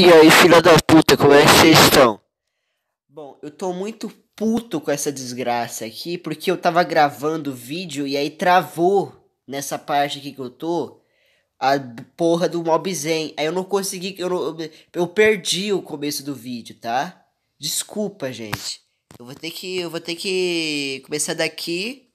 E aí, filha da puta, como é que vocês estão? Bom, eu tô muito puto com essa desgraça aqui, porque eu tava gravando o vídeo e aí travou nessa parte aqui que eu tô a porra do Mob Zen. Aí eu não consegui, eu, não, eu perdi o começo do vídeo, tá? Desculpa, gente. Eu vou ter que, eu vou ter que começar daqui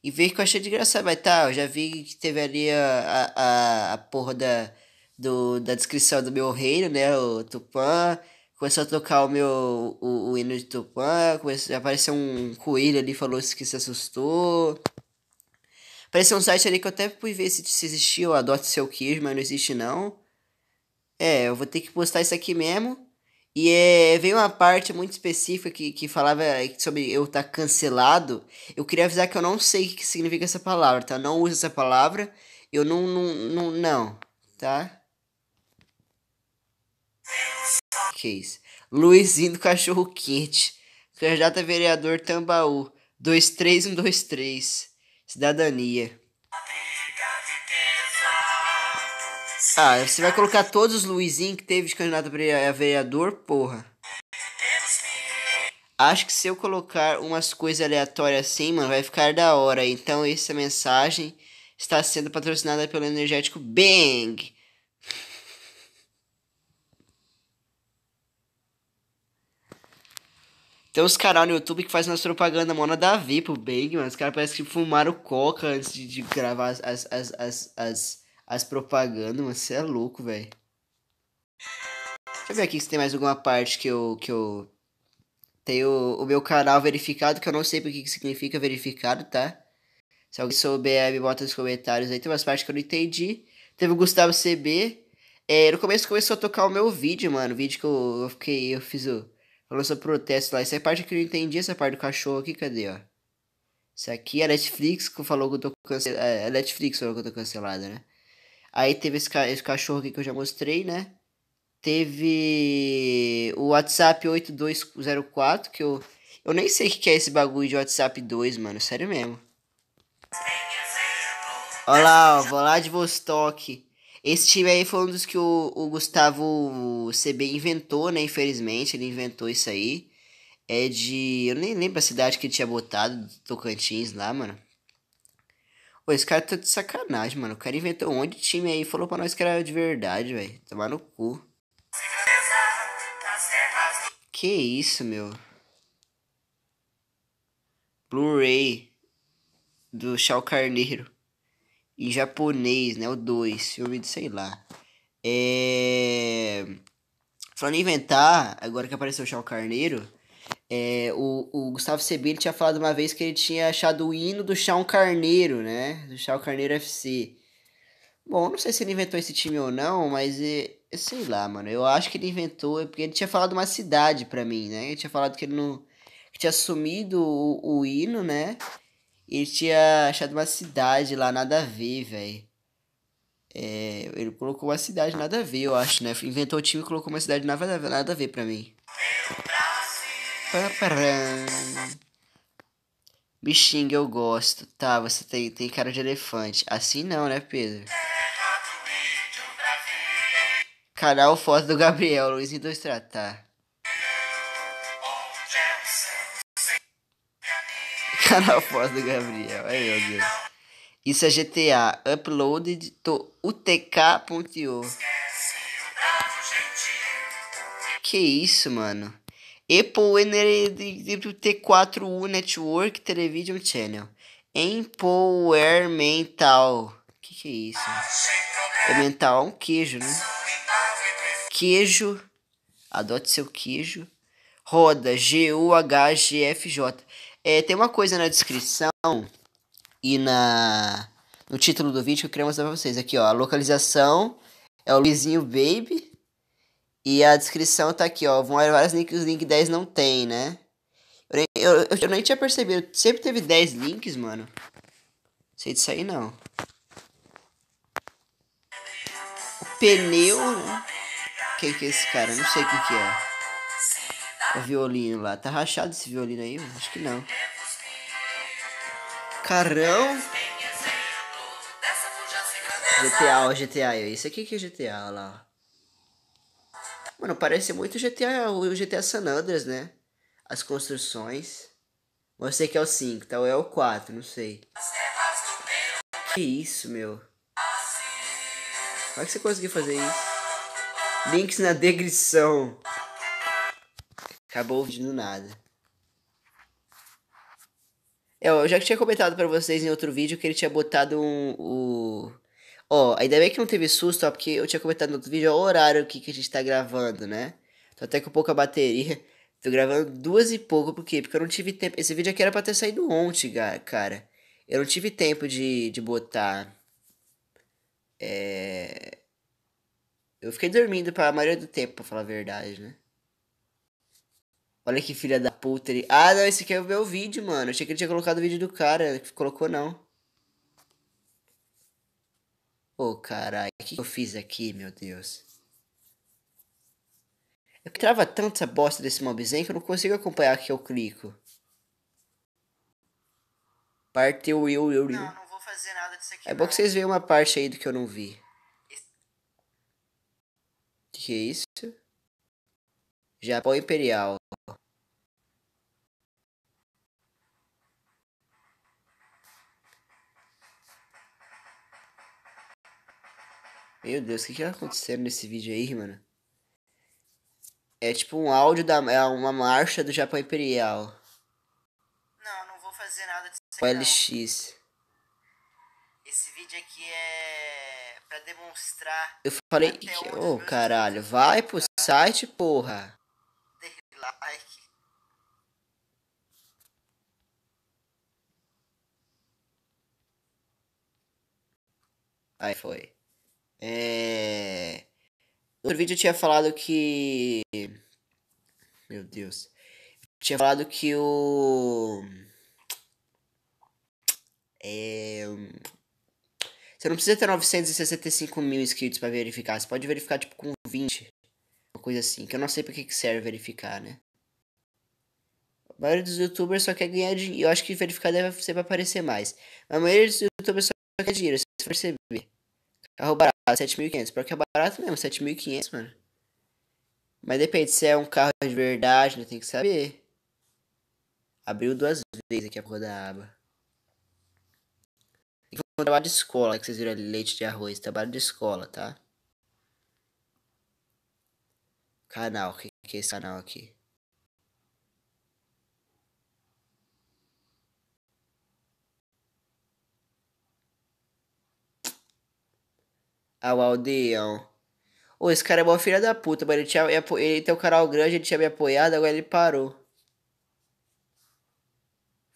e ver que eu achei engraçado, mas tá, eu já vi que teve ali a, a, a porra da do, da descrição do meu reino, né? O Tupã. Começou a tocar o meu o, o hino de Tupã. Começou, apareceu um coelho ali, falou que se assustou. Apareceu um site ali que eu até fui ver se, se existia o Adote Seu Queijo, mas não existe não. É, eu vou ter que postar isso aqui mesmo. E é, veio uma parte muito específica que, que falava sobre eu estar tá cancelado. Eu queria avisar que eu não sei o que significa essa palavra, tá? Não uso essa palavra. Eu não. Não. não, não tá? Luizinho do Cachorro Quente, candidato a vereador Tambaú, 23123, cidadania. Ah, você vai colocar todos os Luizinho que teve de candidato a vereador, porra. Acho que se eu colocar umas coisas aleatórias assim, mano, vai ficar da hora. Então essa mensagem está sendo patrocinada pelo energético Bang Tem uns canal no YouTube que faz umas propaganda mona o pro mano Os caras parecem que fumaram coca antes de, de gravar as, as, as, as, as, as propagandas, mano. Você é louco, velho. Deixa eu ver aqui se tem mais alguma parte que eu. Que eu... Tem o, o meu canal verificado, que eu não sei porque que significa verificado, tá? Se alguém souber, me bota nos comentários aí. Tem umas partes que eu não entendi. Teve o Gustavo CB. É, no começo começou a tocar o meu vídeo, mano. O vídeo que eu, eu fiquei. Eu fiz o falou lançou protesto lá. Essa é a parte que eu não entendi, essa parte do cachorro aqui, cadê, ó? Isso aqui é a Netflix que falou que eu tô cancelado. É a é Netflix falou que eu tô cancelada, né? Aí teve esse, ca... esse cachorro aqui que eu já mostrei, né? Teve o WhatsApp 8204, que eu. Eu nem sei o que é esse bagulho de WhatsApp 2, mano. Sério mesmo. Olha lá, ó, Vostok. Esse time aí foi um dos que o, o Gustavo CB inventou, né? Infelizmente, ele inventou isso aí. É de. Eu nem lembro a cidade que ele tinha botado, Tocantins lá, mano. Pô, esse cara tá de sacanagem, mano. O cara inventou um monte de time aí e falou pra nós que era de verdade, velho. Tomar no cu. Que isso, meu. Blu-ray do Chal Carneiro em japonês, né? O 2, filme de sei lá. É... Falando em inventar, agora que apareceu o Chão Carneiro, é, o, o Gustavo Sebilho tinha falado uma vez que ele tinha achado o hino do Chão Carneiro, né? Do Chão Carneiro FC. Bom, não sei se ele inventou esse time ou não, mas é, eu é, sei lá, mano. Eu acho que ele inventou, é porque ele tinha falado uma cidade pra mim, né? Ele tinha falado que ele não. Que tinha assumido o, o hino, né? E ele tinha achado uma cidade lá, nada a ver, velho. É, ele colocou uma cidade nada a ver, eu acho, né? Inventou o time e colocou uma cidade nada a ver, nada a ver pra mim. Me Bichinho eu gosto. Tá, você tem, tem cara de elefante. Assim não, né, Pedro? Canal foto do Gabriel, Luiz em dois tratar. na foto do Gabriel. Ai, meu Deus. Isso é GTA. Uploaded to utk.io. Que isso, mano. Apple T4U Network Television Channel. Empower Mental. Que que é isso? É mental é um queijo, né? Queijo. Adote seu queijo. Roda G U H G F J. É, tem uma coisa na descrição e na no título do vídeo que eu queria mostrar pra vocês. Aqui, ó, a localização é o Luizinho Baby. E a descrição tá aqui, ó. Vão vários links, os link 10 não tem, né? Eu nem, eu, eu nem tinha percebido. Sempre teve 10 links, mano. Sei disso aí, não. O pneu, né? Quem que é esse cara? Não sei o que que é violino lá. Tá rachado esse violino aí? Acho que não. Carrão. GTA, GTA. Isso aqui que é GTA, lá. Mano, parece muito GTA, o GTA San Andreas, né? As construções. Mas eu sei que é o 5, tá? Ou é o 4, não sei. Que isso, meu? Como é que você conseguiu fazer isso? Links na degrição. Acabou de do nada. É, eu já tinha comentado para vocês em outro vídeo que ele tinha botado um. O... Ó, oh, ainda bem que não teve susto, ó, porque eu tinha comentado no outro vídeo o horário que, que a gente tá gravando, né? Tô até com pouca bateria. Tô gravando duas e pouco, por quê? Porque eu não tive tempo. Esse vídeo aqui era pra ter saído ontem, cara. Eu não tive tempo de, de botar. É. Eu fiquei dormindo pra maioria do tempo, pra falar a verdade, né? Olha que filha da puta ele. Ah, não, esse aqui é o meu vídeo, mano. Achei que ele tinha colocado o vídeo do cara. Né? Colocou não. Ô, oh, caralho. O que eu fiz aqui, meu Deus? Eu trava tanto essa bosta desse mobzinho que eu não consigo acompanhar que eu clico. Parte o eu, eu, eu. Não, não vou fazer nada disso aqui. É bom que vocês vejam uma parte aí do que eu não vi. Que que é isso? Japão Imperial. Meu Deus, o que que tá acontecendo nesse vídeo aí, mano? É tipo um áudio da. É uma marcha do Japão Imperial. Não, não vou fazer nada disso. O LX. Esse vídeo aqui é. pra demonstrar. Eu falei. Ô, oh, caralho, vai pro site, porra. Dê like. Aí foi. É... Outro vídeo eu tinha falado que. Meu Deus. Eu tinha falado que o. É... Você não precisa ter 965 mil inscritos para verificar. Você pode verificar tipo com 20. Uma coisa assim. Que eu não sei pra que serve verificar, né? A maioria dos youtubers só quer ganhar dinheiro. Eu acho que verificar deve ser pra aparecer mais. A maioria dos youtubers só quer dinheiro, você perceber. Carro barato, 7.500. Pior que é barato mesmo, 7.500, mano. Mas depende, se é um carro de verdade, né? Tem que saber. Abriu duas vezes aqui a porra da aba. Tem que um trabalho de escola, que vocês viram leite de arroz. Trabalho de escola, tá? Canal, o que, que é esse canal aqui? ao aldeão. Ô, esse cara é bom filha da puta, mano. Ele, tinha, ele tem um canal grande, ele tinha me apoiado, agora ele parou.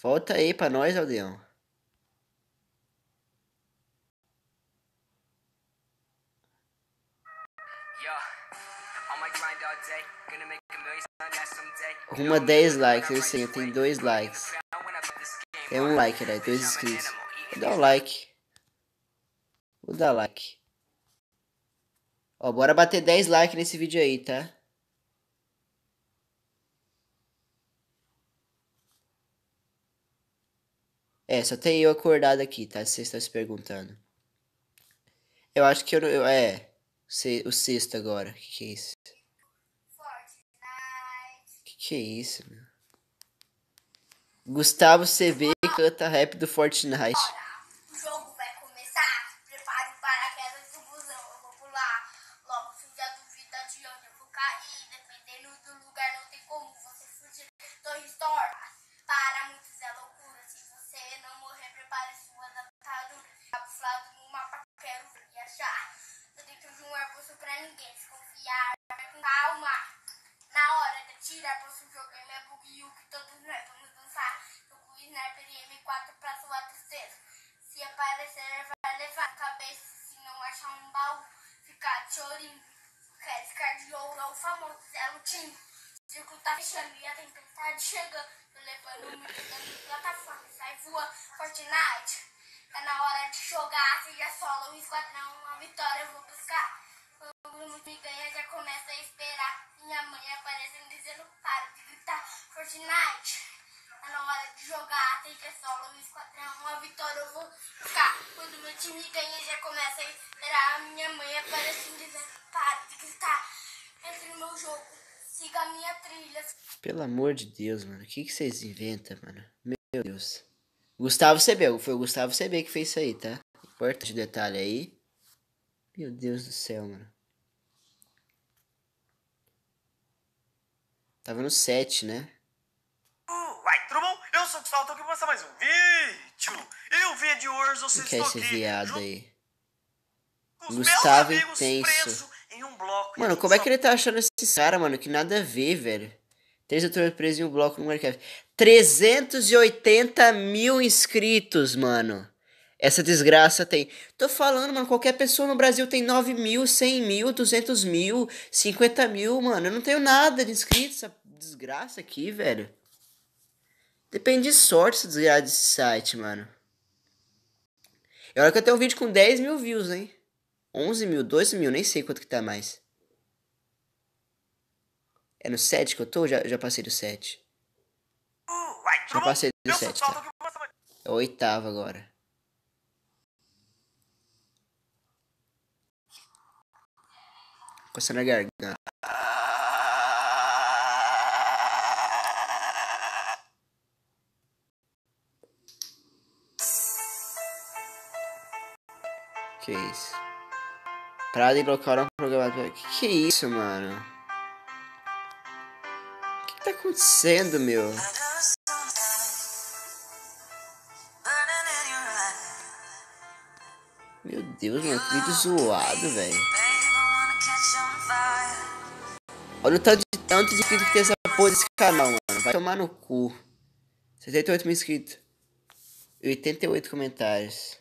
Volta aí pra nós, aldeão. Uma 10 likes, eu sei, eu tenho 2 likes. Tem um like, né? Dois inscritos. Vou dar um like. Vou dar like. Ó, bora bater 10 likes nesse vídeo aí, tá? É, só tem eu acordado aqui, tá? Se você está se perguntando. Eu acho que eu, eu é, o sexto agora. Que que é isso? Fortnite. Que que é isso, meu? Gustavo CV canta rap do Fortnite. quatro para sua tristeza. Se aparecer, vai levar a cabeça, se não achar um baú, ficar de chorinho. Quer ficar de ouro é ou famoso, zero o time. O tá fechando e a tempestade chegando, levando o mundo em plataforma, sai voa, Fortnite. é na hora de jogar, seja solo, um esquadrão, uma vitória eu vou buscar. quando O mundo me ganha, já começa a esperar. Minha mãe aparecendo dizendo, para de gritar, Fortnite na hora de jogar, tem é vitória eu vou ficar. Quando meu time ganha, já começa a esperar. A minha mãe dizendo, para de gritar, entre no meu jogo, siga a minha trilha. Pelo amor de Deus, mano, o que, que vocês inventam, mano? Meu Deus. Gustavo CB, foi o Gustavo CB que fez isso aí, tá? Importante detalhe aí. Meu Deus do céu, mano. Tava no 7, né? pessoal, tô aqui pra mais um vídeo. E o vídeo de hoje vocês que estão é esse viado aí? Gustavo Intenso. Um bloco, mano, como é que ele tá achando esses caras, mano? Que nada a ver, velho. Três atores presos em um bloco no Minecraft. 380 mil inscritos, mano. Essa desgraça tem. Tô falando, mano, qualquer pessoa no Brasil tem 9 mil, 100 mil, 200 mil, 50 mil, mano. Eu não tenho nada de inscritos, essa desgraça aqui, velho. Depende de sorte se desvirar desse site, mano. E olha que eu tenho um vídeo com 10 mil views, hein? 11 mil, 12 mil, nem sei quanto que tá mais. É no 7 que eu tô? Já, já passei do 7. Já passei do 7. Tá? É o oitavo agora. Coçando a garganta. parada e colocaram um programa. Que, que é isso, mano? O que, que tá acontecendo, meu? Meu Deus, mano, que vídeo zoado, velho. Olha o tanto de, tanto de inscrito que tem essa porra desse canal, mano. Vai tomar no cu. 78 mil inscritos. 88 comentários.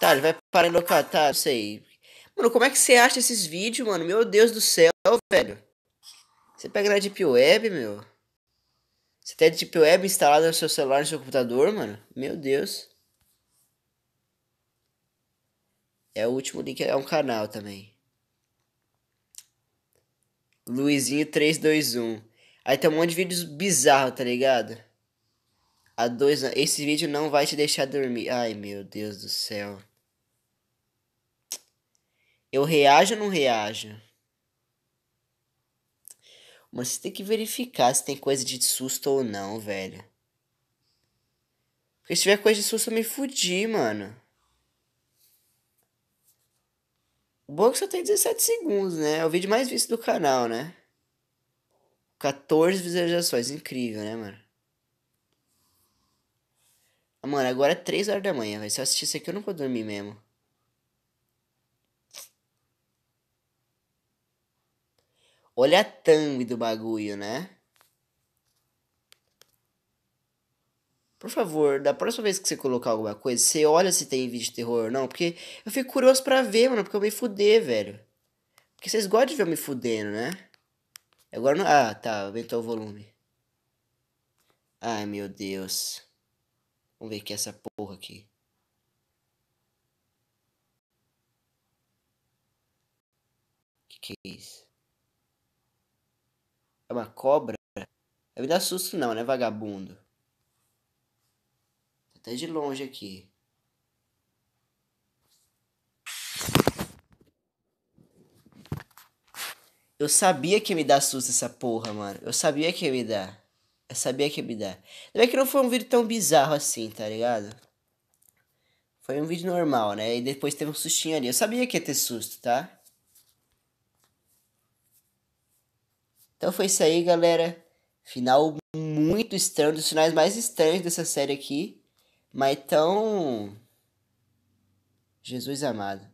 Tá, ele vai parar em local, tá, não sei. Mano, como é que você acha esses vídeos, mano? Meu Deus do céu, velho. Você pega na Deep Web, meu. Você tem a Deep Web instalada no seu celular, no seu computador, mano? Meu Deus. É o último link, é um canal também. Luizinho 321. Aí tem um monte de vídeos bizarros, tá ligado? A dois, esse vídeo não vai te deixar dormir. Ai, meu Deus do céu. Eu reajo ou não reajo? Mas você tem que verificar se tem coisa de susto ou não, velho. Porque se tiver coisa de susto, eu me fudi, mano. O bom é que só tem 17 segundos, né? É o vídeo mais visto do canal, né? 14 visualizações. Incrível, né, mano? Ah, mano, agora é 3 horas da manhã, velho. Se eu assistir isso aqui, eu não vou dormir mesmo. Olha a thumb do bagulho, né? Por favor, da próxima vez que você colocar alguma coisa, você olha se tem vídeo de terror ou não, porque eu fico curioso pra ver, mano, porque eu me fuder, velho. Porque vocês gostam de ver eu me fudendo, né? Agora não. Ah, tá, aumentou o volume. Ai, meu Deus. Vamos ver que é essa porra aqui. Que que é isso? É uma cobra? Eu me dá susto não, né, vagabundo? Até de longe aqui. Eu sabia que ia me dar susto essa porra, mano. Eu sabia que ia me dar. Eu sabia que ia me dar. Ainda bem que não foi um vídeo tão bizarro assim, tá ligado? Foi um vídeo normal, né? E depois teve um sustinho ali. Eu sabia que ia ter susto, tá? Então foi isso aí, galera. Final muito estranho, dos finais mais estranhos dessa série aqui. Mas então. Jesus amado.